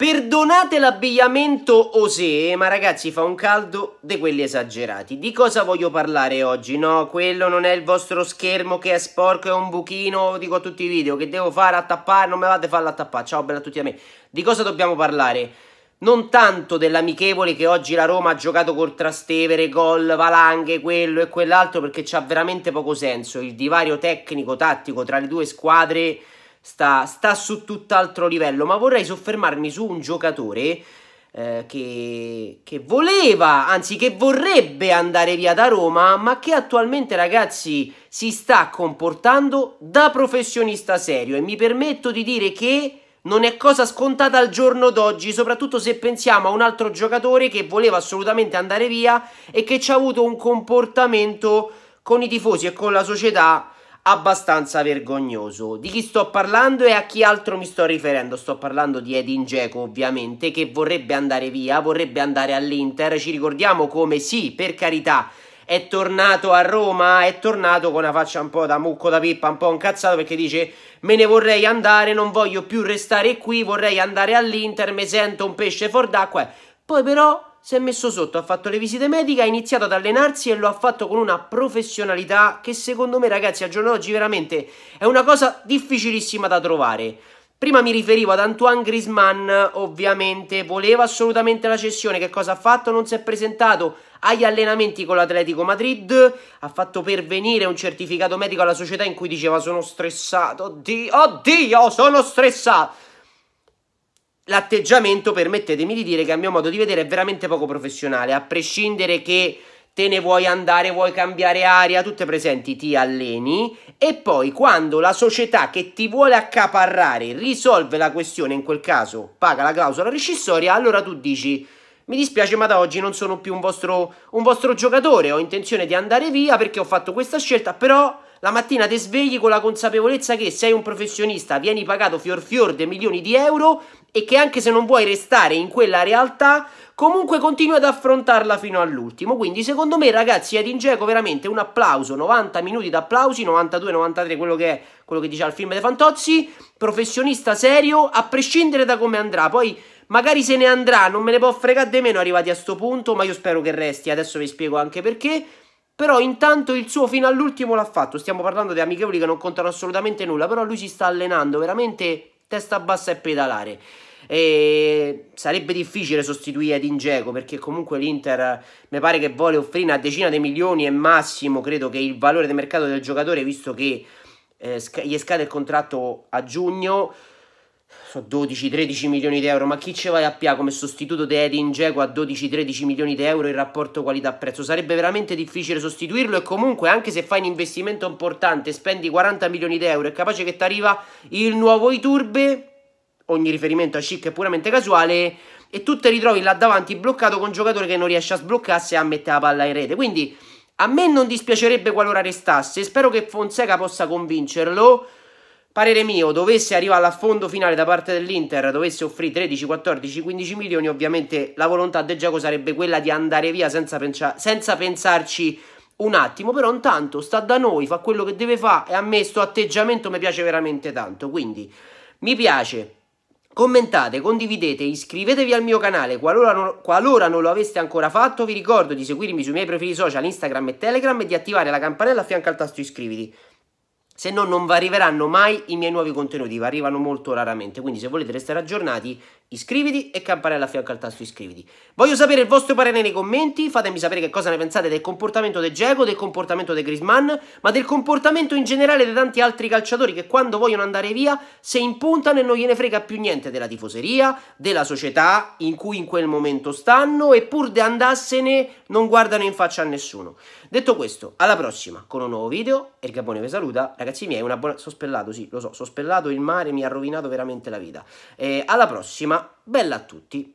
Perdonate l'abbigliamento osè, ma ragazzi fa un caldo di quelli esagerati. Di cosa voglio parlare oggi? No, quello non è il vostro schermo che è sporco, è un buchino, dico a tutti i video, che devo fare a tappare, non me vado a farla tappare, ciao bella a tutti a me. Di cosa dobbiamo parlare? Non tanto dell'amichevole che oggi la Roma ha giocato col Trastevere, gol, valanghe, quello e quell'altro, perché c'ha veramente poco senso. Il divario tecnico-tattico tra le due squadre sta, sta su tutt'altro livello, ma vorrei soffermarmi su un giocatore eh, che, che voleva, anzi che vorrebbe andare via da Roma, ma che attualmente ragazzi si sta comportando da professionista serio e mi permetto di dire che non è cosa scontata al giorno d'oggi, soprattutto se pensiamo a un altro giocatore che voleva assolutamente andare via e che ci ha avuto un comportamento con i tifosi e con la società abbastanza vergognoso. Di chi sto parlando e a chi altro mi sto riferendo? Sto parlando di Edin Dzeko, ovviamente, che vorrebbe andare via, vorrebbe andare all'Inter. Ci ricordiamo come sì, per carità, è tornato a Roma, è tornato con una faccia un po' da mucco da pippa, un po' incazzato perché dice me ne vorrei andare, non voglio più restare qui, vorrei andare all'Inter, mi sento un pesce fuor d'acqua. Poi però si è messo sotto, ha fatto le visite mediche, ha iniziato ad allenarsi e lo ha fatto con una professionalità che secondo me ragazzi al giorno d'oggi veramente è una cosa difficilissima da trovare. Prima mi riferivo ad Antoine Grisman, ovviamente voleva assolutamente la cessione, che cosa ha fatto? Non si è presentato agli allenamenti con l'Atletico Madrid, ha fatto pervenire un certificato medico alla società in cui diceva sono stressato, oddio, oddio sono stressato l'atteggiamento, permettetemi di dire che a mio modo di vedere è veramente poco professionale, a prescindere che te ne vuoi andare, vuoi cambiare aria, tutte presenti, ti alleni e poi quando la società che ti vuole accaparrare risolve la questione, in quel caso paga la clausola rescissoria, allora tu dici mi dispiace ma da oggi non sono più un vostro, un vostro giocatore, ho intenzione di andare via perché ho fatto questa scelta, però la mattina ti svegli con la consapevolezza che sei un professionista, vieni pagato fior fior di milioni di euro e che anche se non vuoi restare in quella realtà, comunque continui ad affrontarla fino all'ultimo. Quindi secondo me ragazzi ad in veramente un applauso, 90 minuti d'applausi, 92-93 quello che è, quello che diceva il film De Fantozzi, professionista serio, a prescindere da come andrà. Poi magari se ne andrà, non me ne può fregare di meno arrivati a sto punto, ma io spero che resti, adesso vi spiego anche perché. Però intanto il suo fino all'ultimo l'ha fatto. Stiamo parlando di amichevoli che non contano assolutamente nulla. Però lui si sta allenando veramente testa bassa e pedalare. E sarebbe difficile sostituire ad Ingeco perché comunque l'Inter mi pare che vuole offrire una decina di milioni e massimo credo che il valore di mercato del giocatore visto che eh, sc- gli scade il contratto a giugno sono 12-13 milioni di euro, ma chi ce vai a Pia come sostituto di Edin Geco a 12-13 milioni di euro in rapporto qualità-prezzo? Sarebbe veramente difficile sostituirlo e comunque anche se fai un investimento importante, spendi 40 milioni di euro, è capace che ti arriva il nuovo Iturbe, ogni riferimento a Chic è puramente casuale, e tu ti ritrovi là davanti bloccato con un giocatore che non riesce a sbloccarsi e a mettere la palla in rete. Quindi a me non dispiacerebbe qualora restasse, spero che Fonseca possa convincerlo. Parere mio, dovesse arrivare all'affondo finale da parte dell'Inter, dovesse offrire 13, 14, 15 milioni, ovviamente la volontà del gioco sarebbe quella di andare via senza, pensa senza pensarci un attimo, però intanto sta da noi, fa quello che deve fare e a me questo atteggiamento mi piace veramente tanto, quindi mi piace. Commentate, condividete, iscrivetevi al mio canale, qualora non, qualora non lo aveste ancora fatto vi ricordo di seguirmi sui miei profili social Instagram e Telegram e di attivare la campanella a fianco al tasto iscriviti se no non vi arriveranno mai i miei nuovi contenuti, vi arrivano molto raramente, quindi se volete restare aggiornati iscriviti e campanella a fianco al tasto iscriviti. Voglio sapere il vostro parere nei commenti, fatemi sapere che cosa ne pensate del comportamento di Dzeko, del comportamento di Grisman, ma del comportamento in generale di tanti altri calciatori che quando vogliono andare via se impuntano e non gliene frega più niente della tifoseria, della società in cui in quel momento stanno e pur di andarsene non guardano in faccia a nessuno. Detto questo, alla prossima con un nuovo video, Ergabone vi saluta, ragazzi ragazzi miei, una buona... Sono spellato, sì, lo so, sono spellato, il mare mi ha rovinato veramente la vita. Eh, alla prossima, bella a tutti.